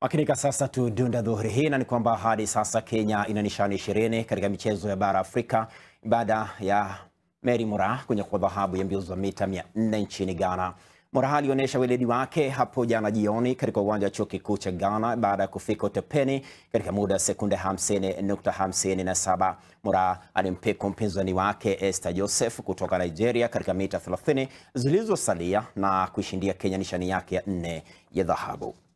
Akinika sasa tudunda dhuhuri hii, na ni kwamba hadi sasa Kenya ina nishani ishirini katika michezo ya bara Afrika baada ya Mary Mura kunyakua dhahabu ya mbio za mita 4 nchini Ghana. Moraha alionyesha weledi wake hapo jana jioni katika uwanja wa chuo kikuu cha Ghana baada ya kufika utepeni katika muda wa sekunde 50.57. Moraha alimpiku mpinzani wake Esther Joseph kutoka Nigeria katika mita 30 zilizosalia na kuishindia Kenya nishani yake ya nne ya dhahabu.